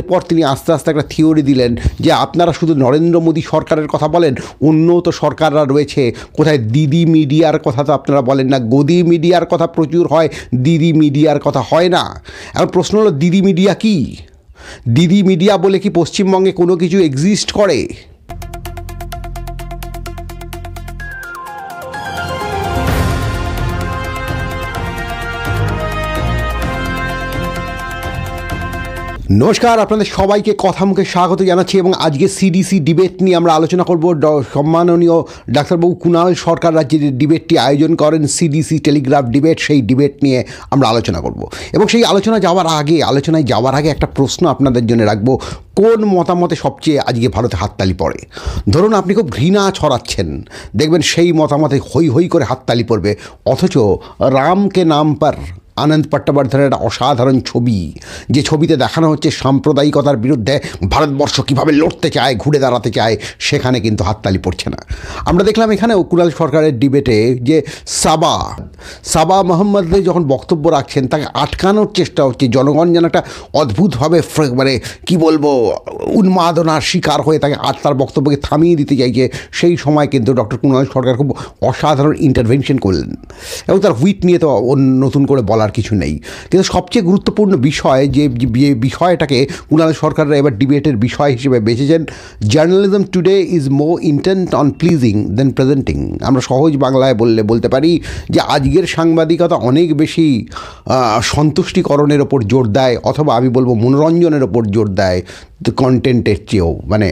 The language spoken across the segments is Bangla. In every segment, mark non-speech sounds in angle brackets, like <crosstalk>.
এরপর তিনি আস্তে আস্তে একটা থিওরি দিলেন যে আপনারা শুধু নরেন্দ্র মোদী সরকারের কথা বলেন অন্য তো সরকাররা রয়েছে কোথায় দিদি মিডিয়ার কথা তো আপনারা বলেন না গদি মিডিয়ার কথা প্রচুর হয় দিদি মিডিয়ার কথা হয় না এখন প্রশ্ন হলো দিদি মিডিয়া কি দিদি মিডিয়া বলে কি পশ্চিমবঙ্গে কোনো কিছু এক্সিস্ট করে নমস্কার আপনাদের সবাইকে কথা মুখে স্বাগত জানাচ্ছি এবং আজকে সিডিসি ডিবেট নিয়ে আমরা আলোচনা করব সম্মাননীয় ডাক্তারবাবু কুণাল সরকার রাজ্যে যে ডিবেটটি আয়োজন করেন সিডিসি টেলিগ্রাফ ডিবেট সেই ডিবেট নিয়ে আমরা আলোচনা করব এবং সেই আলোচনা যাওয়ার আগে আলোচনায় যাওয়ার আগে একটা প্রশ্ন আপনাদের জন্য রাখবো কোন মতামতে সবচেয়ে আজকে ভারতে হাততালি পড়ে ধরুন আপনি খুব ঘৃণা ছড়াচ্ছেন দেখবেন সেই মতামতে হই হই করে হাততালি পড়বে অথচ রামকে নাম পার আনন্দ পট্টবর্ধনের একটা অসাধারণ ছবি যে ছবিতে দেখানো হচ্ছে সাম্প্রদায়িকতার বিরুদ্ধে ভারতবর্ষ কিভাবে লড়তে চায় ঘুরে দাঁড়াতে চায় সেখানে কিন্তু হাততালি পড়ছে না আমরা দেখলাম এখানে কুণাল সরকারের ডিবেটে যে সাবা সাবা মোহাম্মদ যখন বক্তব্য রাখছেন তাকে আটকানোর চেষ্টা হচ্ছে জনগণ যেন একটা অদ্ভুতভাবে মানে কি বলবো উন্মাদনার শিকার হয়ে তাকে আর তার বক্তব্যকে থামিয়ে দিতে চাইছে সেই সময় কিন্তু ডক্টর কুণাল সরকার খুব অসাধারণ ইন্টারভেনশন করলেন এবং তার হুইট নিয়ে তো নতুন করে বলা বলার কিছু নেই কিন্তু সবচেয়ে গুরুত্বপূর্ণ বিষয় যে যে বিষয়টাকে কুণাল সরকাররা এবার ডিবেটের বিষয় হিসেবে বেছেছেন journalism today is more intent on pleasing than presenting আমরা সহজ বাংলায় বললে বলতে পারি যে আজকের সাংবাদিকতা অনেক বেশি সন্তুষ্টিকরণের ওপর জোর দেয় অথবা আমি বলবো মনোরঞ্জনের ওপর জোর দেয় কন্টেন্টের চেয়েও মানে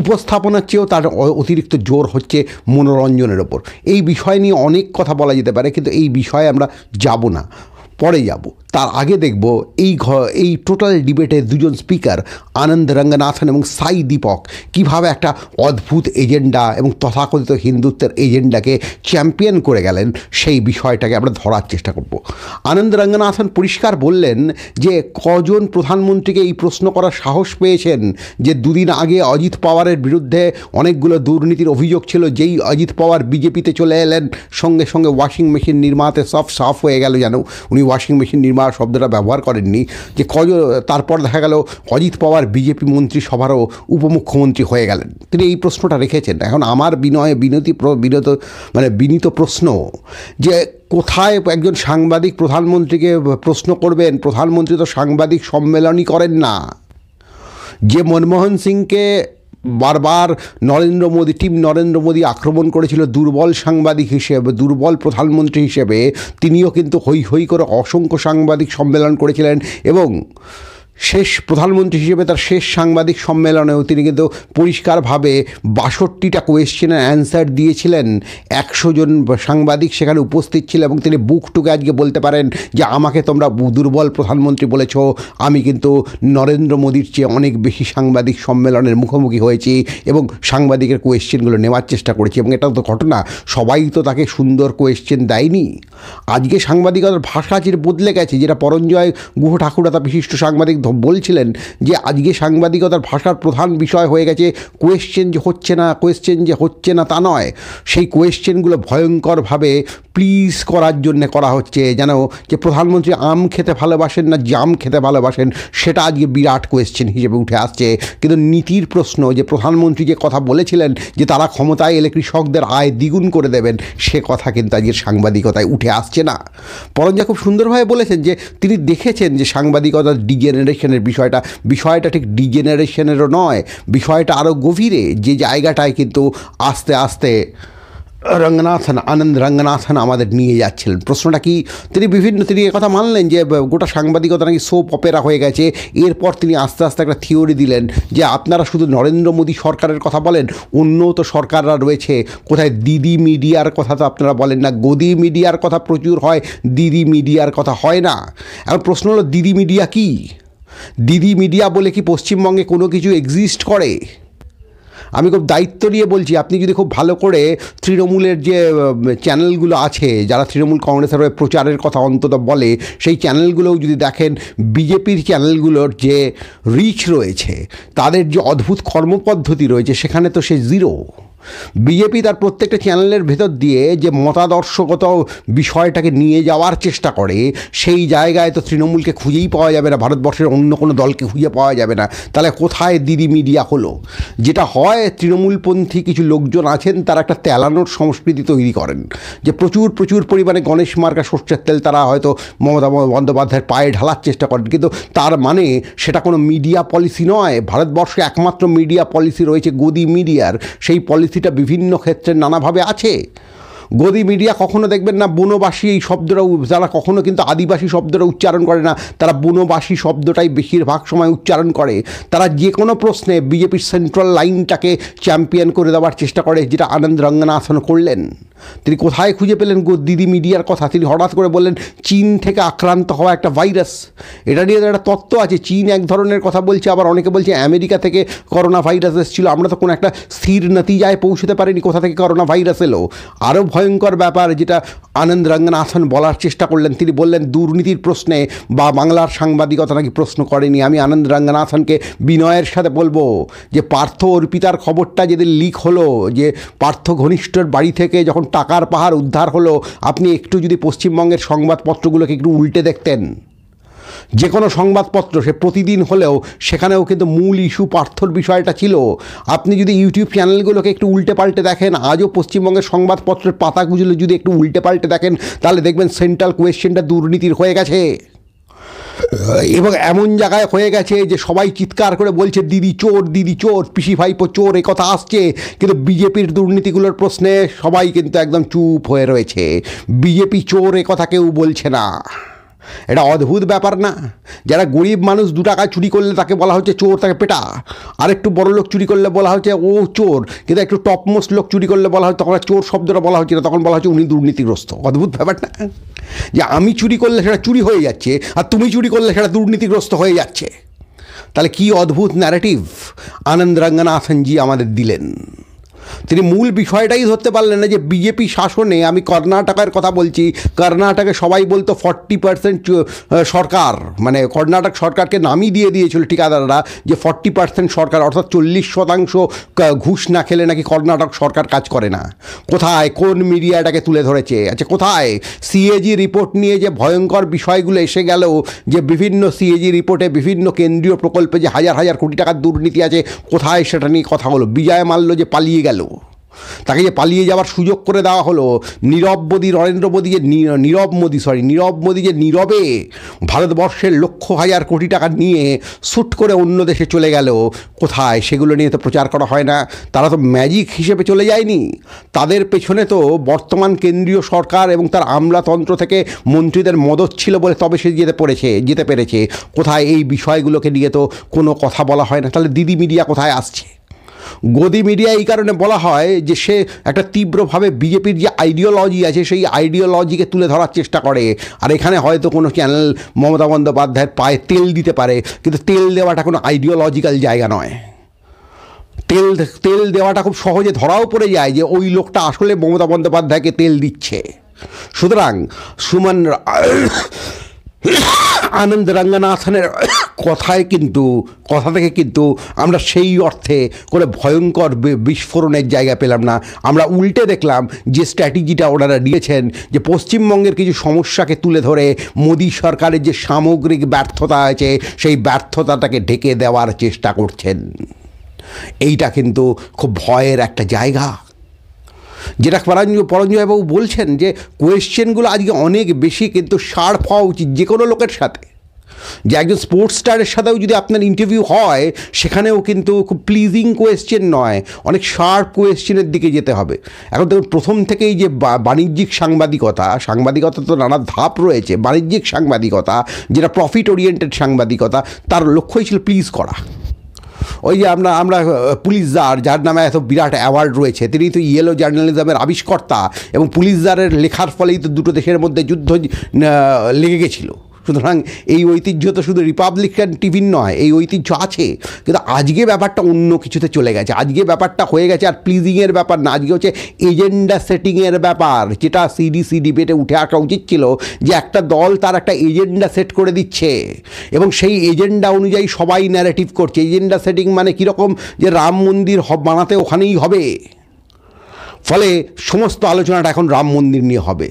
উপস্থাপনার চেয়েও তার অতিরিক্ত জোর হচ্ছে মনোরঞ্জনের ওপর এই বিষয় নিয়ে অনেক কথা বলা যেতে পারে কিন্তু এই বিষয়ে আমরা যাব না পরে যাব তার আগে দেখব এই ঘ এই টোটাল ডিবেটে দুজন স্পিকার আনন্দ রঙ্গনাথন এবং সাই দীপক কীভাবে একটা অদ্ভুত এজেন্ডা এবং তথাকথিত হিন্দুত্বের এজেন্ডাকে চ্যাম্পিয়ন করে গেলেন সেই বিষয়টাকে আমরা ধরার চেষ্টা করব আনন্দ রঙ্গনাথন পরিষ্কার বললেন যে কজন প্রধানমন্ত্রীকে এই প্রশ্ন করার সাহস পেয়েছেন যে দুদিন আগে অজিত পাওয়ারের বিরুদ্ধে অনেকগুলো দুর্নীতির অভিযোগ ছিল যেই অজিত পাওয়ার বিজেপিতে চলে এলেন সঙ্গে সঙ্গে ওয়াশিং মেশিন নির্মাতে সব সাফ হয়ে গেল যেন উনি ওয়াশিং মেশিন নির্মাণ শব্দটা ব্যবহার করেননি যে কজ তারপর দেখা গেল অজিত পাওয়ার বিজেপি মন্ত্রী সভারও উপমুখ্যমন্ত্রী হয়ে গেলেন তিনি এই প্রশ্নটা রেখেছেন এখন আমার বিনয় বিনতি বিনত মানে বিনীত প্রশ্ন যে কোথায় একজন সাংবাদিক প্রধানমন্ত্রীকে প্রশ্ন করবেন প্রধানমন্ত্রী তো সাংবাদিক সম্মেলনই করেন না যে মনমোহন সিংকে বারবার নরেন্দ্র মোদী টিম নরেন্দ্র মোদী আক্রমণ করেছিল দুর্বল সাংবাদিক হিসেবে দুর্বল প্রধানমন্ত্রী হিসেবে তিনিও কিন্তু হৈ হৈ করে অসংখ্য সাংবাদিক সম্মেলন করেছিলেন এবং শেষ প্রধানমন্ত্রী হিসেবে তার শেষ সাংবাদিক সম্মেলনেও তিনি কিন্তু পরিষ্কারভাবে বাষট্টিটা কোয়েশ্চেনের অ্যান্সার দিয়েছিলেন একশো জন সাংবাদিক সেখানে উপস্থিত ছিল এবং তিনি বুকটুকে আজকে বলতে পারেন যে আমাকে তোমরা দুর্বল প্রধানমন্ত্রী বলেছ আমি কিন্তু নরেন্দ্র মোদীর চেয়ে অনেক বেশি সাংবাদিক সম্মেলনের মুখোমুখি হয়েছি এবং সাংবাদিকের কোয়েশ্চেনগুলো নেওয়ার চেষ্টা করেছি এবং এটা তো ঘটনা সবাই তো তাকে সুন্দর কোয়েশ্চেন দেয়নি আজকে সাংবাদিকতার ভাষা যে বদলে গেছে যেটা পরঞ্জয় গুহ ঠাকুরা তা বিশিষ্ট সাংবাদিক বলছিলেন যে আজকে সাংবাদিকতার ভাষার প্রধান বিষয় হয়ে গেছে কোয়েশ্চেন যে হচ্ছে না কোয়েশ্চেন যে হচ্ছে না তা নয় সেই কোয়েশ্চেনগুলো ভয়ঙ্করভাবে প্লিজ করার জন্যে করা হচ্ছে যেন যে প্রধানমন্ত্রী আম খেতে ভালোবাসেন না জাম খেতে ভালোবাসেন সেটা আজকে বিরাট কোয়েশ্চেন হিসেবে উঠে আসছে কিন্তু নীতির প্রশ্ন যে প্রধানমন্ত্রী যে কথা বলেছিলেন যে তারা ক্ষমতায় এলে কৃষকদের আয় দ্বিগুণ করে দেবেন সে কথা কিন্তু আজকে সাংবাদিকতায় উঠে আসছে না পরঞ্জা খুব সুন্দরভাবে বলেছেন যে তিনি দেখেছেন যে সাংবাদিকতার ডিজেনারেশন জেনারেশনের বিষয়টা বিষয়টা ঠিক ডিজেনারেশনেরও নয় বিষয়টা আরও গভীরে যে জায়গাটায় কিন্তু আস্তে আস্তে রঙ্গনাথন আনন্দ রঙ্গনাথন আমাদের নিয়ে যাচ্ছিলেন প্রশ্নটা কি তিনি বিভিন্ন তিনি কথা মানলেন যে গোটা সাংবাদিকতা নাকি সোপ অপেরা হয়ে গেছে এরপর তিনি আস্তে আস্তে একটা থিওরি দিলেন যে আপনারা শুধু নরেন্দ্র মোদী সরকারের কথা বলেন অন্য তো সরকাররা রয়েছে কোথায় দিদি মিডিয়ার কথা তো আপনারা বলেন না গদি মিডিয়ার কথা প্রচুর হয় দিদি মিডিয়ার কথা হয় না এখন প্রশ্ন হলো দিদি মিডিয়া কী দিদি মিডিয়া বলে কি পশ্চিমবঙ্গে কোনো কিছু এক্সিস্ট করে আমি খুব দায়িত্ব নিয়ে বলছি আপনি যদি খুব ভালো করে তৃণমূলের যে চ্যানেলগুলো আছে যারা তৃণমূল কংগ্রেসের হয়ে প্রচারের কথা অন্তত বলে সেই চ্যানেলগুলোও যদি দেখেন বিজেপির চ্যানেলগুলোর যে রিচ রয়েছে তাদের যে অদ্ভুত কর্মপদ্ধতি রয়েছে সেখানে তো সে জিরো বিজেপি তার প্রত্যেকটা চ্যানেলের ভেতর দিয়ে যে মতাদর্শগত বিষয়টাকে নিয়ে যাওয়ার চেষ্টা করে সেই জায়গায় তো তৃণমূলকে খুঁজেই পাওয়া যাবে না ভারতবর্ষের অন্য কোনো দলকে খুঁজে পাওয়া যাবে না তাহলে কোথায় দিদি মিডিয়া হলো যেটা হয় তৃণমূলপন্থী কিছু লোকজন আছেন তারা একটা তেলানোর সংস্কৃতি তৈরি করেন যে প্রচুর প্রচুর পরিমাণে গণেশ মার্কা সর্ষের তেল তারা হয়তো মমতা বন্দ্যোপাধ্যায়ের পায়ে ঢালার চেষ্টা করেন কিন্তু তার মানে সেটা কোনো মিডিয়া পলিসি নয় ভারতবর্ষে একমাত্র মিডিয়া পলিসি রয়েছে গদি মিডিয়ার সেই পলিসি পরিস্থিতিটা বিভিন্ন ক্ষেত্রে নানাভাবে আছে গদি মিডিয়া কখনো দেখবেন না বনবাসী এই শব্দটা যারা কখনো কিন্তু আদিবাসী শব্দটা উচ্চারণ করে না তারা বনবাসী শব্দটাই বেশিরভাগ সময় উচ্চারণ করে তারা যে কোনো প্রশ্নে বিজেপির সেন্ট্রাল লাইনটাকে চ্যাম্পিয়ন করে দেওয়ার চেষ্টা করে যেটা আনন্দ রঙ্গনাথন করলেন তিনি কোথায় খুঁজে পেলেন দিদি মিডিয়ার কথা তিনি হঠাৎ করে বললেন চীন থেকে আক্রান্ত হওয়া একটা ভাইরাস এটা নিয়ে একটা তত্ত্ব আছে চীন এক ধরনের কথা বলছে আবার অনেকে বলছে আমেরিকা থেকে করোনা ভাইরাস এসেছিল আমরা তো কোনো একটা স্থির নতিজায় পৌঁছতে পারিনি কোথা থেকে করোনা ভাইরাস এলো আরও ভয়ঙ্কর ব্যাপার যেটা আনন্দ রঞ্জন আসন বলার চেষ্টা করলেন তিনি বললেন দুর্নীতির প্রশ্নে বা বাংলার সাংবাদিকতা নাকি প্রশ্ন করেনি আমি আনন্দ রঞ্জন আসনকে বিনয়ের সাথে বলবো যে পার্থ অর্পিতার খবরটা যেদিন লিক হলো যে পার্থ ঘনিষ্ঠর বাড়ি থেকে যখন টাকার পাহাড় উদ্ধার হলো আপনি একটু যদি পশ্চিমবঙ্গের সংবাদপত্রগুলোকে একটু উল্টে দেখতেন যে কোনো সংবাদপত্র সে প্রতিদিন হলেও সেখানেও কিন্তু মূল ইস্যু পার্থর বিষয়টা ছিল আপনি যদি ইউটিউব চ্যানেলগুলোকে একটু উল্টে পাল্টে দেখেন আজও পশ্চিমবঙ্গের সংবাদপত্রের পাতাগুলো যদি একটু উল্টে পাল্টে দেখেন তাহলে দেখবেন সেন্ট্রাল কোয়েশ্চেনটা দুর্নীতির হয়ে গেছে এবং এমন জায়গায় হয়ে গেছে যে সবাই চিৎকার করে বলছে দিদি চোর দিদি চোর পিসি ভাইপো চোর এ কথা আসছে কিন্তু বিজেপির দুর্নীতিগুলোর প্রশ্নে সবাই কিন্তু একদম চুপ হয়ে রয়েছে বিজেপি চোর এ কথা কেউ বলছে না এটা অদ্ভুত ব্যাপার না যারা গরিব মানুষ দু টাকা চুরি করলে তাকে বলা হচ্ছে চোর তাকে পেটা আর একটু বড় লোক চুরি করলে বলা হচ্ছে ও চোর কিন্তু একটু টপমোস্ট লোক চুরি করলে বলা হয় তখন চোর শব্দটা বলা হচ্ছে না তখন বলা হচ্ছে উনি দুর্নীতিগ্রস্ত অদ্ভুত ব্যাপার না যে আমি চুরি করলে সেটা চুরি হয়ে যাচ্ছে আর তুমি চুরি করলে সেটা দুর্নীতিগ্রস্ত হয়ে যাচ্ছে তাহলে কি অদ্ভুত ন্যারেটিভ আনন্দ রঙ্গনাথনজি আমাদের দিলেন তিনি মূল বিষয়টাই ধরতে পারলেন না যে বিজেপি শাসনে আমি কর্ণাটকের কথা বলছি কর্ণাটকে সবাই বলতো ফর্টি পার্সেন্ট সরকার মানে কর্ণাটক সরকারকে নামই দিয়ে দিয়েছিল ঠিকাদাররা যে ফর্টি পার্সেন্ট সরকার অর্থাৎ চল্লিশ শতাংশ ঘুষ না খেলে নাকি কর্ণাটক সরকার কাজ করে না কোথায় কোন মিডিয়া এটাকে তুলে ধরেছে আচ্ছা কোথায় সিএজি রিপোর্ট নিয়ে যে ভয়ঙ্কর বিষয়গুলো এসে গেল যে বিভিন্ন সিএজি রিপোর্টে বিভিন্ন কেন্দ্রীয় প্রকল্পে যে হাজার হাজার কোটি টাকার দুর্নীতি আছে কোথায় সেটা নিয়ে কথা হলো বিজয় মাল্য যে পালিয়ে গেল গেল তাকে যে পালিয়ে যাওয়ার সুযোগ করে দেওয়া হলো নীরব মোদী নরেন্দ্র মোদী যে নীরব মোদী সরি নীরব মোদী যে নীরবে ভারতবর্ষের লক্ষ হাজার কোটি টাকা নিয়ে শ্যুট করে অন্য দেশে চলে গেল কোথায় সেগুলো নিয়ে তো প্রচার করা হয় না তারা তো ম্যাজিক হিসেবে চলে যায়নি তাদের পেছনে তো বর্তমান কেন্দ্রীয় সরকার এবং তার আমলাতন্ত্র থেকে মন্ত্রীদের মদত ছিল বলে তবে সে যেতে পড়েছে যেতে পেরেছে কোথায় এই বিষয়গুলোকে নিয়ে তো কোনো কথা বলা হয় না তাহলে দিদি মিডিয়া কোথায় আসছে গদি মিডিয়া এই কারণে বলা হয় যে সে একটা তীব্রভাবে বিজেপির যে আইডিওলজি আছে সেই আইডিওলজিকে তুলে ধরার চেষ্টা করে আর এখানে হয়তো কোনো চ্যানেল মমতা বন্দ্যোপাধ্যায়ের পায়ে তেল দিতে পারে কিন্তু তেল দেওয়াটা কোনো আইডিওলজিক্যাল জায়গা নয় তেল তেল দেওয়াটা খুব সহজে ধরাও পড়ে যায় যে ওই লোকটা আসলে মমতা বন্দ্যোপাধ্যায়কে তেল দিচ্ছে সুতরাং সুমন আনন্দ রঙ্গনাথনের কথায় কিন্তু কথা থেকে কিন্তু আমরা সেই অর্থে কোনো ভয়ঙ্কর বিস্ফোরণের জায়গা পেলাম না আমরা উল্টে দেখলাম যে স্ট্র্যাটেজিটা ওনারা দিয়েছেন যে পশ্চিমবঙ্গের কিছু সমস্যাকে তুলে ধরে মোদী সরকারের যে সামগ্রিক ব্যর্থতা আছে সেই ব্যর্থতাটাকে ঢেকে দেওয়ার চেষ্টা করছেন এইটা কিন্তু খুব ভয়ের একটা জায়গা যেটা পরাঞ্জ পরঞ্জয়বাবু বলছেন যে কোয়েশ্চেনগুলো আজকে অনেক বেশি কিন্তু শার্প হওয়া উচিত যে কোনো লোকের সাথে যে একজন স্পোর্টস স্টারের সাথেও যদি আপনার ইন্টারভিউ হয় সেখানেও কিন্তু খুব প্লিজিং কোয়েশ্চেন নয় অনেক শার্প কোয়েশ্চেনের দিকে যেতে হবে এখন দেখুন প্রথম থেকেই যে বাণিজ্যিক সাংবাদিকতা সাংবাদিকতা তো নানা ধাপ রয়েছে বাণিজ্যিক সাংবাদিকতা যেটা প্রফিট ওরিয়েন্টেড সাংবাদিকতা তার লক্ষ্যই ছিল প্লিজ করা ওই যে আমরা আমরা পুলিশ জার যার নামে এত বিরাট অ্যাওয়ার্ড রয়েছে তিনি তো ইয়েলো জার্নালিজমের আবিষ্কর্তা এবং পুলিশ জারের লেখার ফলেই তো দুটো দেশের মধ্যে যুদ্ধ লেগে গেছিলো সুতরাং এই ঐতিহ্য তো শুধু রিপাবলিকান টিভির নয় এই ঐতিহ্য আছে কিন্তু আজকে ব্যাপারটা অন্য কিছুতে চলে গেছে আজকে ব্যাপারটা হয়ে গেছে আর প্লিজিংয়ের ব্যাপার না আজকে হচ্ছে এজেন্ডা সেটিংয়ের ব্যাপার যেটা সিডিসি ডিবেটে উঠে আসা উচিত ছিল যে একটা দল তার একটা এজেন্ডা সেট করে দিচ্ছে এবং সেই এজেন্ডা অনুযায়ী সবাই ন্যারেটিভ করছে এজেন্ডা সেটিং মানে কীরকম যে রাম মন্দির বানাতে ওখানেই হবে ফলে সমস্ত আলোচনাটা এখন রাম মন্দির নিয়ে হবে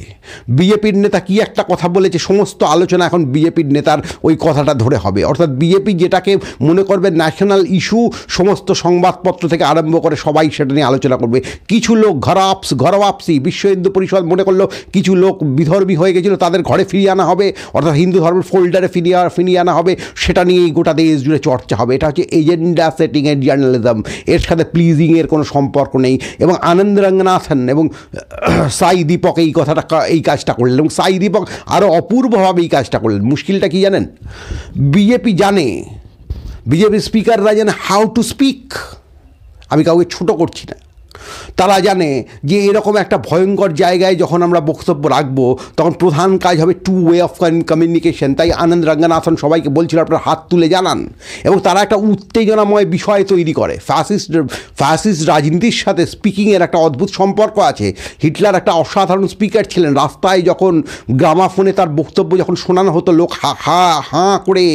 বিজেপির নেতা কি একটা কথা বলেছে সমস্ত আলোচনা এখন বিজেপির নেতার ওই কথাটা ধরে হবে অর্থাৎ বিজেপি যেটাকে মনে করবে ন্যাশনাল ইস্যু সমস্ত সংবাদপত্র থেকে আরম্ভ করে সবাই সেটা নিয়ে আলোচনা করবে কিছু লোক ঘরাপস ঘরওয়াপসি বিশ্ব হিন্দু পরিষদ মনে করলো কিছু লোক বিধর্মী হয়ে গেছিলো তাদের ঘরে ফিরিয়ে আনা হবে অর্থাৎ হিন্দু ধর্মের ফোল্ডারে ফিরিয়ে ফিরিয়ে আনা হবে সেটা নিয়েই গোটা দেশ জুড়ে চর্চা হবে এটা হচ্ছে এজেন্ডা সেটিংয়ের জার্নালিজম এর সাথে প্লিজিংয়ের কোনো সম্পর্ক নেই এবং আনন্দরঙ্গন রবীন্দ্রনাথন এবং সাই দীপক এই কথাটা এই কাজটা করলেন এবং সাই দীপক আরও অপূর্বভাবে এই কাজটা করলেন মুশকিলটা কি জানেন বিজেপি জানে বিজেপি স্পিকাররা জানে হাউ টু স্পিক আমি কাউকে ছোটো করছি না তারা জানে যে এরকম একটা ভয়ঙ্কর জায়গায় যখন আমরা বক্তব্য রাখব তখন প্রধান কাজ হবে টু ওয়ে অফ কমিউনিকেশন তাই আনন্দ রঙ্গনাথন সবাইকে বলছিল আপনার হাত তুলে জানান এবং তারা একটা উত্তেজনাময় বিষয় তৈরি করে ফ্যাসিস্ট ফ্যাসিস্ট রাজনীতির সাথে স্পিকিংয়ের একটা অদ্ভুত সম্পর্ক আছে হিটলার একটা অসাধারণ স্পিকার ছিলেন রাস্তায় যখন গ্রামাফোনে তার বক্তব্য যখন শোনানো হতো লোক হা হা হাঁ করে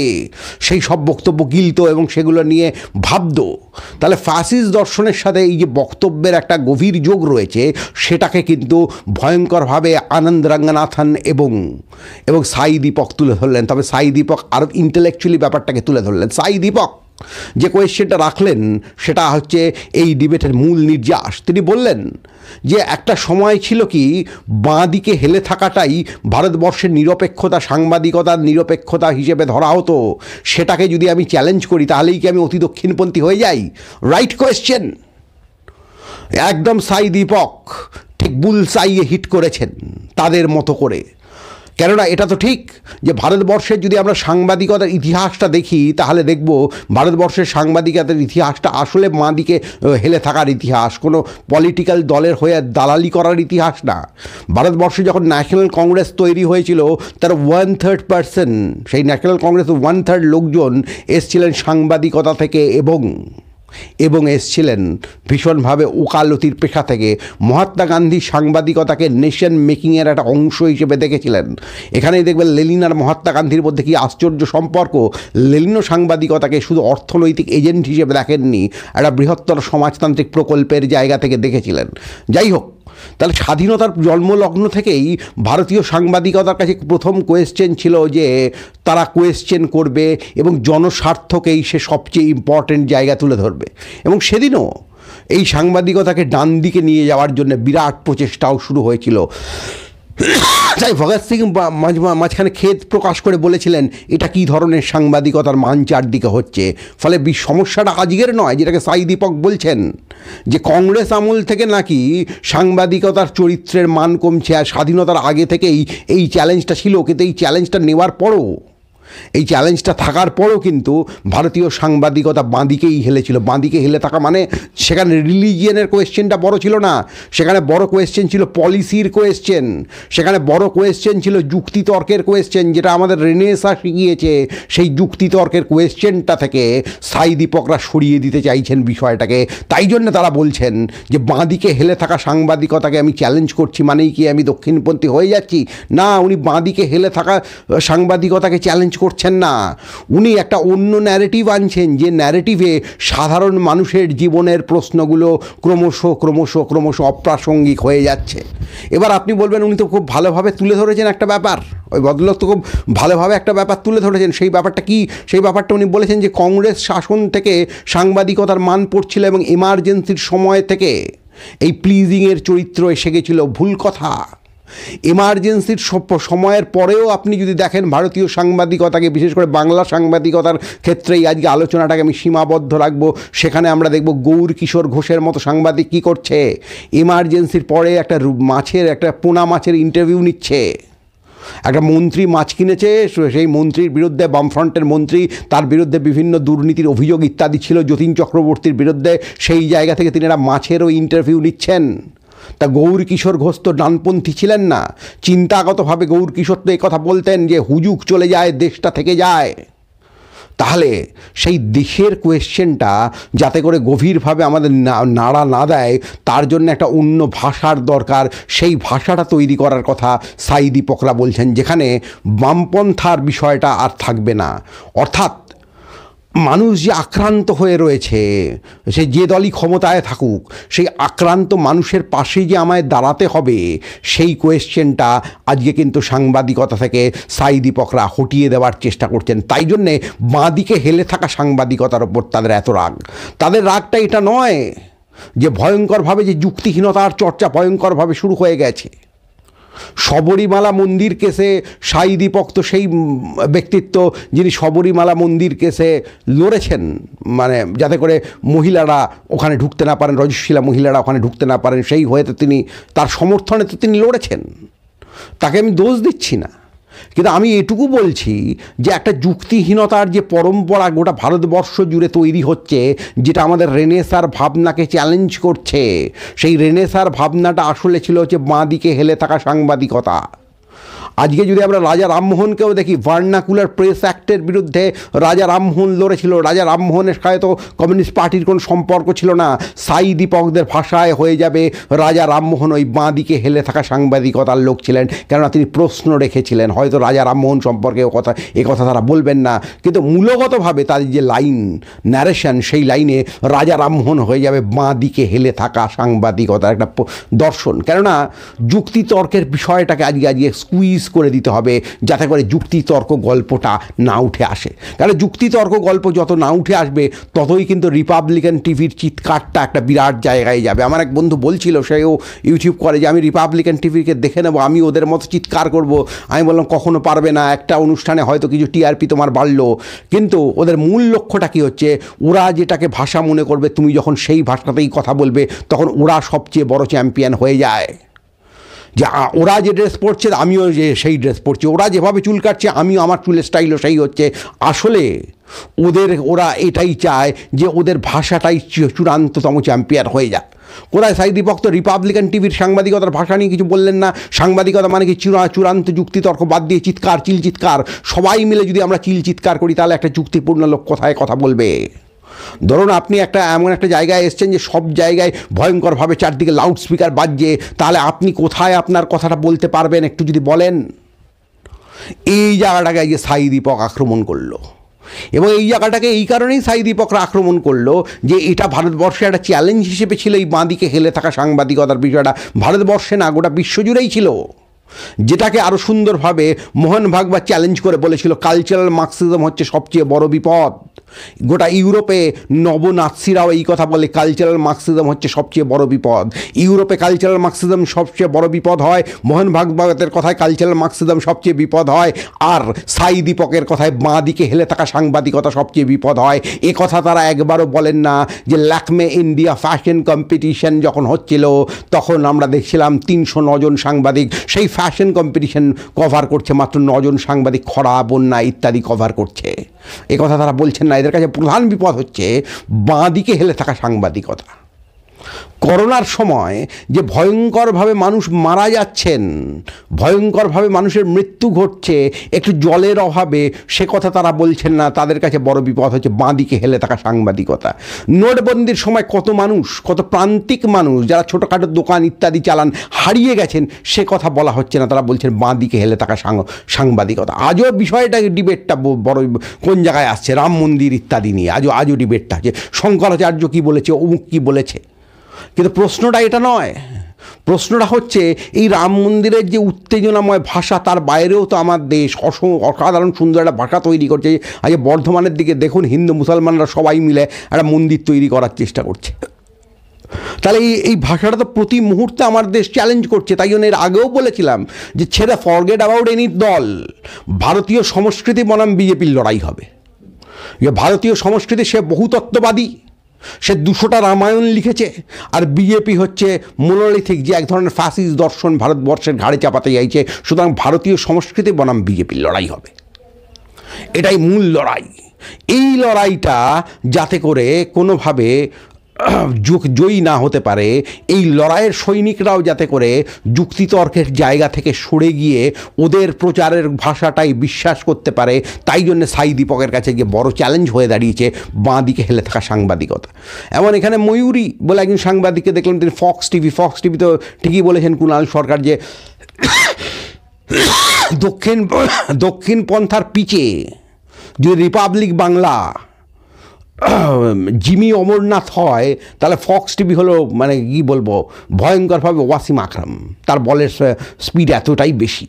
সেই সব বক্তব্য গিলত এবং সেগুলো নিয়ে ভাবত তাহলে ফ্যাসিস্ট দর্শনের সাথে এই যে বক্তব্যের প্রেমের একটা গভীর যোগ রয়েছে সেটাকে কিন্তু ভয়ঙ্করভাবে আনন্দ রঙ্গনাথন এবং এবং সাই দীপক তুলে ধরলেন তবে সাই দীপক আরও ইন্টেলেকচুয়ালি ব্যাপারটাকে তুলে ধরলেন সাই দীপক যে কোয়েশ্চেনটা রাখলেন সেটা হচ্ছে এই ডিবেটের মূল নির্যাস তিনি বললেন যে একটা সময় ছিল কি বাঁ দিকে হেলে থাকাটাই ভারতবর্ষের নিরপেক্ষতা সাংবাদিকতার নিরপেক্ষতা হিসেবে ধরা হতো সেটাকে যদি আমি চ্যালেঞ্জ করি তাহলেই কি আমি অতি দক্ষিণপন্থী হয়ে যাই রাইট কোয়েশ্চেন একদম সাই দীপক ঠিক বুল সাইয়ে হিট করেছেন তাদের মতো করে কেননা এটা তো ঠিক যে ভারতবর্ষের যদি আমরা সাংবাদিকতার ইতিহাসটা দেখি তাহলে দেখব ভারতবর্ষের সাংবাদিকতার ইতিহাসটা আসলে মা দিকে হেলে থাকার ইতিহাস কোনো পলিটিক্যাল দলের হয়ে দালালি করার ইতিহাস না ভারতবর্ষে যখন ন্যাশনাল কংগ্রেস তৈরি হয়েছিল তার ওয়ান থার্ড পারসেন সেই ন্যাশনাল কংগ্রেসের ওয়ান থার্ড লোকজন এসছিলেন সাংবাদিকতা থেকে এবং এবং এসছিলেন ভীষণভাবে ওকালতির পেশা থেকে মহাত্মা গান্ধী সাংবাদিকতাকে নেশন মেকিংয়ের একটা অংশ হিসেবে দেখেছিলেন এখানেই দেখবেন লেলিন আর মহাত্মা গান্ধীর মধ্যে কি আশ্চর্য সম্পর্ক লেলিনও সাংবাদিকতাকে শুধু অর্থনৈতিক এজেন্ট হিসেবে দেখেননি একটা বৃহত্তর সমাজতান্ত্রিক প্রকল্পের জায়গা থেকে দেখেছিলেন যাই হোক তাহলে স্বাধীনতার জন্মলগ্ন থেকেই ভারতীয় সাংবাদিকতার কাছে প্রথম কোয়েশ্চেন ছিল যে তারা কোয়েশ্চেন করবে এবং জনস্বার্থকেই সে সবচেয়ে ইম্পর্ট্যান্ট জায়গা তুলে ধরবে এবং সেদিনও এই সাংবাদিকতাকে ডান দিকে নিয়ে যাওয়ার জন্য বিরাট প্রচেষ্টাও শুরু হয়েছিল তাই ভগৎ সিং মাঝখানে খেদ প্রকাশ করে বলেছিলেন এটা কি ধরনের সাংবাদিকতার মান চারদিকে হচ্ছে ফলে সমস্যাটা আজকের নয় যেটাকে সাই দীপক বলছেন যে কংগ্রেস আমল থেকে নাকি সাংবাদিকতার চরিত্রের মান কমছে আর স্বাধীনতার আগে থেকেই এই চ্যালেঞ্জটা ছিল কিন্তু এই চ্যালেঞ্জটা নেওয়ার পরও এই চ্যালেঞ্জটা থাকার পরও কিন্তু ভারতীয় সাংবাদিকতা বাঁদিকেই হেলেছিল বাঁদিকে হেলে থাকা মানে সেখানে রিলিজিয়ানের কোয়েশ্চেনটা বড় ছিল না সেখানে বড় কোয়েশ্চেন ছিল পলিসির কোয়েশ্চেন সেখানে বড় কোয়েশ্চেন ছিল যুক্তিতর্কের কোয়েশ্চেন যেটা আমাদের রেনেসা শিখিয়েছে সেই যুক্তিতর্কের কোয়েশ্চেনটা থেকে সাই দীপকরা সরিয়ে দিতে চাইছেন বিষয়টাকে তাই জন্য তারা বলছেন যে বাঁদিকে হেলে থাকা সাংবাদিকতাকে আমি চ্যালেঞ্জ করছি মানেই কি আমি দক্ষিণপন্থী হয়ে যাচ্ছি না উনি বাঁদিকে হেলে থাকা সাংবাদিকতাকে চ্যালেঞ্জ করছেন না উনি একটা অন্য ন্যারেটিভ আনছেন যে ন্যারেটিভে সাধারণ মানুষের জীবনের প্রশ্নগুলো ক্রমশ ক্রমশ ক্রমশ অপ্রাসঙ্গিক হয়ে যাচ্ছে এবার আপনি বলবেন উনি তো খুব ভালোভাবে তুলে ধরেছেন একটা ব্যাপার ওই ভদ্রলোক তো খুব ভালোভাবে একটা ব্যাপার তুলে ধরেছেন সেই ব্যাপারটা কি সেই ব্যাপারটা উনি বলেছেন যে কংগ্রেস শাসন থেকে সাংবাদিকতার মান পড়ছিল এবং এমার্জেন্সির সময় থেকে এই প্লিজিংয়ের চরিত্র এসে গেছিল ভুল কথা এমার্জেন্সির সময়ের পরেও আপনি যদি দেখেন ভারতীয় সাংবাদিকতাকে বিশেষ করে বাংলা সাংবাদিকতার ক্ষেত্রেই আজকে আলোচনাটাকে আমি সীমাবদ্ধ রাখবো সেখানে আমরা দেখব গৌর কিশোর ঘোষের মতো সাংবাদিক কী করছে এমার্জেন্সির পরে একটা মাছের একটা পোনা মাছের ইন্টারভিউ নিচ্ছে একটা মন্ত্রী মাছ কিনেছে সেই মন্ত্রীর বিরুদ্ধে বামফ্রন্টের মন্ত্রী তার বিরুদ্ধে বিভিন্ন দুর্নীতির অভিযোগ ইত্যাদি ছিল যতীন চক্রবর্তীর বিরুদ্ধে সেই জায়গা থেকে তিনি একটা মাছেরও ইন্টারভিউ নিচ্ছেন তা গৌর কিশোর ঘোষ তো ডানপন্থী ছিলেন না চিন্তাগতভাবে গৌর কিশোর তো কথা বলতেন যে হুজুক চলে যায় দেশটা থেকে যায় তাহলে সেই দেশের কোয়েশ্চেনটা যাতে করে গভীরভাবে আমাদের নাড়া না দেয় তার জন্য একটা অন্য ভাষার দরকার সেই ভাষাটা তৈরি করার কথা সাইদি পকরা বলছেন যেখানে বামপন্থার বিষয়টা আর থাকবে না অর্থাৎ মানুষ যে আক্রান্ত হয়ে রয়েছে সে যে দলই ক্ষমতায় থাকুক সেই আক্রান্ত মানুষের পাশে যে আমায় দাঁড়াতে হবে সেই কোয়েশ্চেনটা আজকে কিন্তু সাংবাদিকতা থেকে সাই দীপকরা হটিয়ে দেওয়ার চেষ্টা করছেন তাই জন্যে বাঁ দিকে হেলে থাকা সাংবাদিকতার ওপর তাদের এত রাগ তাদের রাগটা এটা নয় যে ভয়ঙ্করভাবে যে যুক্তিহীনতার চর্চা ভয়ঙ্করভাবে শুরু হয়ে গেছে শবরীমালা মন্দির কেসে সাই দীপক তো সেই ব্যক্তিত্ব যিনি শবরীমালা মন্দির কেসে লড়েছেন মানে যাতে করে মহিলারা ওখানে ঢুকতে না পারেন রজস্বীলা মহিলারা ওখানে ঢুকতে না পারেন সেই হয়েতে তিনি তার সমর্থনে তো তিনি লড়েছেন তাকে আমি দোষ দিচ্ছি না কিন্তু আমি এটুকু বলছি যে একটা যুক্তিহীনতার যে পরম্পরা গোটা ভারতবর্ষ জুড়ে তৈরি হচ্ছে যেটা আমাদের রেনেসার ভাবনাকে চ্যালেঞ্জ করছে সেই রেনেসার ভাবনাটা আসলে ছিল হচ্ছে বাঁ দিকে হেলে থাকা সাংবাদিকতা আজকে যদি আমরা রাজা রামমোহনকেও দেখি ভার্নাকুলার প্রেস অ্যাক্টের বিরুদ্ধে রাজা রামমোহন লড়েছিল রাজা রামমোহনের সাথে তো কমিউনিস্ট পার্টির কোনো সম্পর্ক ছিল না সাই দীপকদের ভাষায় হয়ে যাবে রাজা রামমোহন ওই বাঁ দিকে হেলে থাকা সাংবাদিকতার লোক ছিলেন কেননা তিনি প্রশ্ন রেখেছিলেন হয়তো রাজা রামমোহন সম্পর্কে ও কথা এ কথা তারা বলবেন না কিন্তু মূলগতভাবে তাদের যে লাইন ন্যারেশন সেই লাইনে রাজা রামমোহন হয়ে যাবে বাঁ দিকে হেলে থাকা সাংবাদিকতার একটা দর্শন কেননা যুক্তিতর্কের বিষয়টাকে আজকে আজকে স্কুইজ করে দিতে হবে যাতে করে যুক্তিতর্ক গল্পটা না উঠে আসে কারণ যুক্তিতর্ক গল্প যত না উঠে আসবে ততই কিন্তু রিপাবলিকান টিভির চিৎকারটা একটা বিরাট জায়গায় যাবে আমার এক বন্ধু বলছিল সেও ইউটিউব করে যে আমি রিপাবলিকান টিভিকে দেখে নেবো আমি ওদের মতো চিৎকার করব আমি বললাম কখনো পারবে না একটা অনুষ্ঠানে হয়তো কিছু টিআরপি তোমার বাড়লো কিন্তু ওদের মূল লক্ষ্যটা কী হচ্ছে ওরা যেটাকে ভাষা মনে করবে তুমি যখন সেই ভাষাতেই কথা বলবে তখন ওরা সবচেয়ে বড় চ্যাম্পিয়ন হয়ে যায় যে ওরা যে ড্রেস পরছে আমিও যে সেই ড্রেস পরছি ওরা যেভাবে চুল কাটছে আমিও আমার চুলের স্টাইলও সেই হচ্ছে আসলে ওদের ওরা এটাই চায় যে ওদের ভাষাটাই চূড়ান্ততম চ্যাম্পিয়ন হয়ে যাক কোরায় সাইদীপক রিপাবলিকান টিভির সাংবাদিকতার ভাষা নিয়ে কিছু বললেন না সাংবাদিকতা মানে কি চূড়া চূড়ান্ত যুক্তিতর্ক বাদ দিয়ে চিৎকার চিল চিৎকার সবাই মিলে যদি আমরা চিল চিৎকার করি তাহলে একটা যুক্তিপূর্ণ লোক কোথায় কথা বলবে ধরুন আপনি একটা এমন একটা জায়গায় এসছেন যে সব জায়গায় ভয়ঙ্করভাবে চারদিকে লাউডস্পিকার বাজছে তাহলে আপনি কোথায় আপনার কথাটা বলতে পারবেন একটু যদি বলেন এই জায়গাটাকে যে সাই দীপক আক্রমণ করলো এবং এই জায়গাটাকে এই কারণেই সাই দীপকরা আক্রমণ করলো যে এটা ভারতবর্ষে একটা চ্যালেঞ্জ হিসেবে ছিল এই বাঁদিকে হেলে থাকা সাংবাদিকতার বিষয়টা ভারতবর্ষে না গোটা বিশ্বজুড়েই ছিল যেটাকে আরও সুন্দরভাবে মোহন ভাগবা চ্যালেঞ্জ করে বলেছিল কালচারাল মার্ক্সিজম হচ্ছে সবচেয়ে বড় বিপদ গোটা ইউরোপে নবনাৎসিরাও এই কথা বলে কালচারাল মার্ক্সিজম হচ্ছে সবচেয়ে বড় বিপদ ইউরোপে কালচারাল মার্ক্সিজম সবচেয়ে বড় বিপদ হয় মোহন ভাগবতের কথায় কালচারাল মার্ক্সিজম সবচেয়ে বিপদ হয় আর সাই দীপকের কথায় বাঁ দিকে হেলে থাকা সাংবাদিকতা সবচেয়ে বিপদ হয় এ কথা তারা একবারও বলেন না যে ল্যাকমে ইন্ডিয়া ফ্যাশন কম্পিটিশন যখন হচ্ছিল তখন আমরা দেখছিলাম তিনশো নজন সাংবাদিক সেই ফ্যাশন কম্পিটিশন কভার করছে মাত্র নজন সাংবাদিক খরা বন্যা ইত্যাদি কভার করছে এ কথা তারা বলছেন না এদের কাছে প্রধান বিপদ হচ্ছে বাঁ দিকে হেলে থাকা সাংবাদিকতা করোনার সময় যে ভয়ঙ্করভাবে মানুষ মারা যাচ্ছেন ভয়ঙ্করভাবে মানুষের মৃত্যু ঘটছে একটু জলের অভাবে সে কথা তারা বলছেন না তাদের কাছে বড় বিপদ হচ্ছে বাঁদিকে হেলে থাকা সাংবাদিকতা নোটবন্দির সময় কত মানুষ কত প্রান্তিক মানুষ যারা ছোটোখাটো দোকান ইত্যাদি চালান হারিয়ে গেছেন সে কথা বলা হচ্ছে না তারা বলছেন বাঁদিকে হেলে থাকা সাংবাদিকতা আজও বিষয়টা ডিবেটটা বড় কোন জায়গায় আসছে রাম মন্দির ইত্যাদি নিয়ে আজও আজও ডিবেটটা আছে শঙ্করাচার্য কী বলেছে অমুক কী বলেছে কিন্তু প্রশ্নটা এটা নয় প্রশ্নটা হচ্ছে এই রাম মন্দিরের যে উত্তেজনাময় ভাষা তার বাইরেও তো আমার দেশ অসম অসাধারণ সুন্দর একটা ভাষা তৈরি করছে আজ বর্ধমানের দিকে দেখুন হিন্দু মুসলমানরা সবাই মিলে একটা মন্দির তৈরি করার চেষ্টা করছে তাহলে এই এই ভাষাটা তো প্রতি মুহূর্তে আমার দেশ চ্যালেঞ্জ করছে তাই জন্য এর আগেও বলেছিলাম যে ছেড়ে ফরগেট অ্যাবাউট এনি দল ভারতীয় সংস্কৃতি বনাম বিজেপির লড়াই হবে ভারতীয় সংস্কৃতি সে বহুতত্ত্ববাদী সে দুশোটা রামায়ণ লিখেছে আর বিজেপি হচ্ছে মনোলিথিক যে এক ধরনের ফাসিস দর্শন ভারতবর্ষের ঘাড়ে চাপাতে চাইছে সুতরাং ভারতীয় সংস্কৃতি বনাম বিজেপির লড়াই হবে এটাই মূল লড়াই এই লড়াইটা যাতে করে কোনোভাবে <clears throat> জয়ী না হতে পারে এই লড়াইয়ের সৈনিকরাও যাতে করে যুক্তিতর্কের জায়গা থেকে সরে গিয়ে ওদের প্রচারের ভাষাটাই বিশ্বাস করতে পারে তাই জন্য সাই দীপকের কাছে গিয়ে বড় চ্যালেঞ্জ হয়ে দাঁড়িয়েছে বাঁ দিকে হেলে থাকা সাংবাদিকতা এমন এখানে ময়ূরী বলে একজন সাংবাদিককে দেখলাম তিনি ফক্স টিভি ফক্স টিভি তো ঠিকই বলেছেন কুণাল সরকার যে <coughs> দক্ষিণ <coughs> দক্ষিণ পন্থার পিচে যে রিপাবলিক বাংলা জিমি অমরনাথ হয় তাহলে ফক্স টিভি হলো মানে কি বলবো ভয়ঙ্করভাবে ওয়াসিম আকরাম তার বলের স্পিড এতটাই বেশি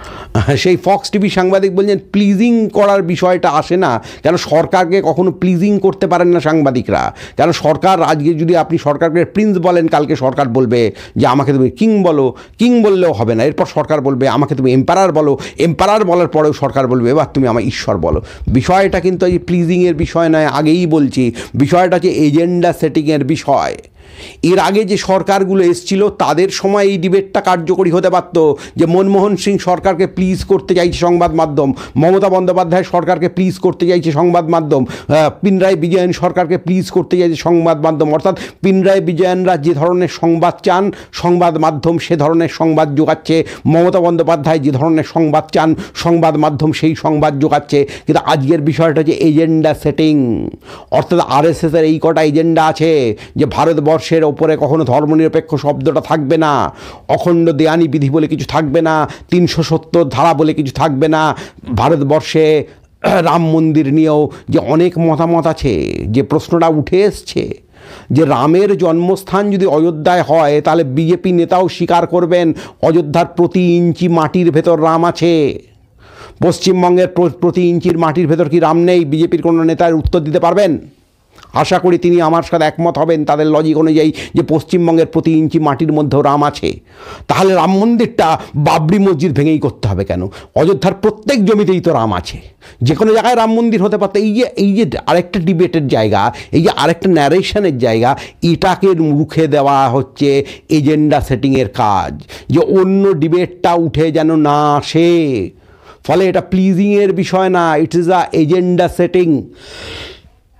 <laughs> সেই ফক্স টিভি সাংবাদিক বলছেন প্লিজিং করার বিষয়টা আসে না কেন সরকারকে কখনো প্লিজিং করতে পারেন না সাংবাদিকরা কেন সরকার আজকে যদি আপনি সরকারকে প্রিন্স বলেন কালকে সরকার বলবে যে আমাকে তুমি কিং বলো কিং বললেও হবে না এরপর সরকার বলবে আমাকে তুমি এম্পারার বলো এম্পারার বলার পরেও সরকার বলবে এবার তুমি আমার ঈশ্বর বলো বিষয়টা কিন্তু এই প্লিজিংয়ের বিষয় নয় আগেই বলছি বিষয়টা হচ্ছে এজেন্ডা সেটিংয়ের বিষয় এর আগে যে সরকারগুলো এসছিল তাদের সময় এই ডিবেটটা কার্যকরী হতে পারত যে মনমোহন সিং সরকারকে প্লিজ করতে চাইছে সংবাদ মাধ্যম মমতা বন্দ্যোপাধ্যায় সরকারকে প্লিজ করতে চাইছে সংবাদ মাধ্যম পিনরায় বিজয়ন সরকারকে প্লিজ করতে চাইছে সংবাদ মাধ্যম অর্থাৎ পিনরায় বিজয়নরা যে ধরনের সংবাদ চান সংবাদ মাধ্যম সে ধরনের সংবাদ যোগাচ্ছে মমতা বন্দ্যোপাধ্যায় যে ধরনের সংবাদ চান সংবাদ মাধ্যম সেই সংবাদ যোগাচ্ছে কিন্তু আজকের বিষয়টা হচ্ছে এজেন্ডা সেটিং অর্থাৎ আরএসএসের এই কটা এজেন্ডা আছে যে ভারতবর্ষ ভারতবর্ষের ওপরে কখনো ধর্মনিরপেক্ষ শব্দটা থাকবে না অখণ্ড দেয়ানি বিধি বলে কিছু থাকবে না তিনশো সত্তর ধারা বলে কিছু থাকবে না ভারতবর্ষে <clears throat> রাম মন্দির নিয়েও যে অনেক মতামত আছে যে প্রশ্নটা উঠে এসছে যে রামের জন্মস্থান যদি অযোধ্যায় হয় তাহলে বিজেপি নেতাও স্বীকার করবেন অযোধ্যার প্রতি ইঞ্চি মাটির ভেতর রাম আছে পশ্চিমবঙ্গের প্রতি ইঞ্চির মাটির ভেতর কি রাম নেই বিজেপির কোনো নেতার উত্তর দিতে পারবেন আশা করি তিনি আমার সাথে একমত হবেন তাদের লজিক অনুযায়ী যে পশ্চিমবঙ্গের প্রতি ইঞ্চি মাটির মধ্যেও রাম আছে তাহলে রাম মন্দিরটা বাবরি মসজিদ ভেঙেই করতে হবে কেন অযোধ্যার প্রত্যেক জমিতেই তো রাম আছে যে কোনো জায়গায় রাম মন্দির হতে পারতো এই যে এই যে আরেকটা ডিবেটের জায়গা এই যে আরেকটা ন্যারেশনের জায়গা এটাকে রুখে দেওয়া হচ্ছে এজেন্ডা সেটিংয়ের কাজ যে অন্য ডিবেটটা উঠে যেন না আসে ফলে এটা প্লিজিংয়ের বিষয় না it is a agenda setting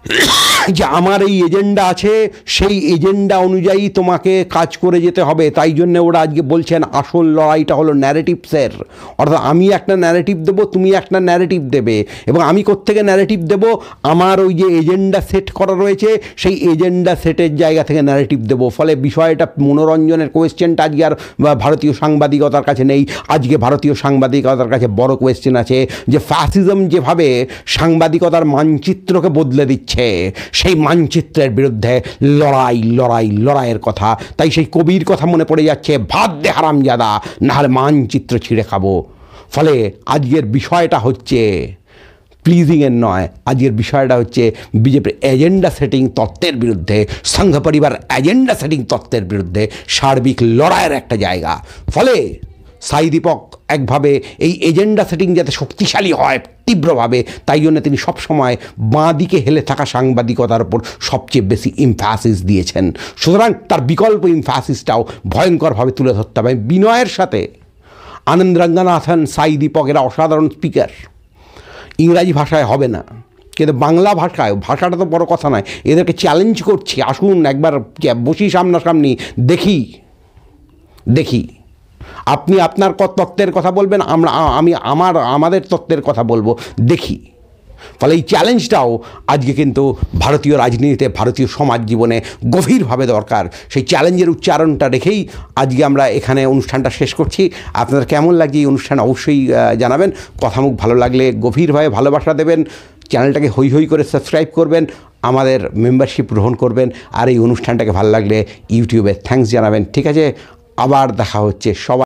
<coughs> যে আমার এই এজেন্ডা আছে সেই এজেন্ডা অনুযায়ী তোমাকে কাজ করে যেতে হবে তাই জন্য ওরা আজকে বলছেন আসল লড়াইটা হলো ন্যারেটিভসের অর্থাৎ আমি একটা ন্যারেটিভ দেবো তুমি একটা ন্যারেটিভ দেবে এবং আমি কোত্থেকে ন্যারেটিভ দেব আমার ওই যে এজেন্ডা সেট করা রয়েছে সেই এজেন্ডা সেটের জায়গা থেকে ন্যারেটিভ দেবো ফলে বিষয়টা মনোরঞ্জনের কোয়েশ্চেনটা আজকে আর ভারতীয় সাংবাদিকতার কাছে নেই আজকে ভারতীয় সাংবাদিকতার কাছে বড় কোয়েশ্চেন আছে যে ফ্যাসিজম যেভাবে সাংবাদিকতার মানচিত্রকে বদলে দিচ্ছে দিচ্ছে সেই মানচিত্রের বিরুদ্ধে লড়াই লড়াই লড়াইয়ের কথা তাই সেই কবির কথা মনে পড়ে যাচ্ছে ভাত দে হারামজাদা নাহলে মানচিত্র ছিঁড়ে খাবো ফলে আজকের বিষয়টা হচ্ছে প্লিজিংয়ের নয় আজকের বিষয়টা হচ্ছে বিজেপির এজেন্ডা সেটিং তত্ত্বের বিরুদ্ধে সংঘ পরিবার এজেন্ডা সেটিং তত্ত্বের বিরুদ্ধে সার্বিক লড়াইয়ের একটা জায়গা ফলে সাই দীপক একভাবে এই এজেন্ডা সেটিং যাতে শক্তিশালী হয় তীব্রভাবে তাই জন্য তিনি সবসময় বাঁ দিকে হেলে থাকা সাংবাদিকতার ওপর সবচেয়ে বেশি ইমফ্যাসিস দিয়েছেন সুতরাং তার বিকল্প ইমফ্যাসিসটাও ভয়ঙ্করভাবে তুলে ধরতে হবে বিনয়ের সাথে আনন্দ রঙ্গনাথন সাই দীপক এরা অসাধারণ স্পিকার ইংরাজি ভাষায় হবে না কিন্তু বাংলা ভাষায় ভাষাটা তো বড় কথা নয় এদেরকে চ্যালেঞ্জ করছি আসুন একবার বসি সামনাসামনি দেখি দেখি আপনি আপনার তত্ত্বের কথা বলবেন আমরা আমি আমার আমাদের তত্ত্বের কথা বলবো দেখি ফলে এই চ্যালেঞ্জটাও আজকে কিন্তু ভারতীয় রাজনীতিতে ভারতীয় সমাজ জীবনে গভীরভাবে দরকার সেই চ্যালেঞ্জের উচ্চারণটা রেখেই আজকে আমরা এখানে অনুষ্ঠানটা শেষ করছি আপনাদের কেমন লাগে এই অনুষ্ঠান অবশ্যই জানাবেন কথামুখ ভালো লাগলে গভীরভাবে ভালোবাসা দেবেন চ্যানেলটাকে হই হই করে সাবস্ক্রাইব করবেন আমাদের মেম্বারশিপ গ্রহণ করবেন আর এই অনুষ্ঠানটাকে ভালো লাগলে ইউটিউবে থ্যাংকস জানাবেন ঠিক আছে আবার দেখা হচ্ছে সবাই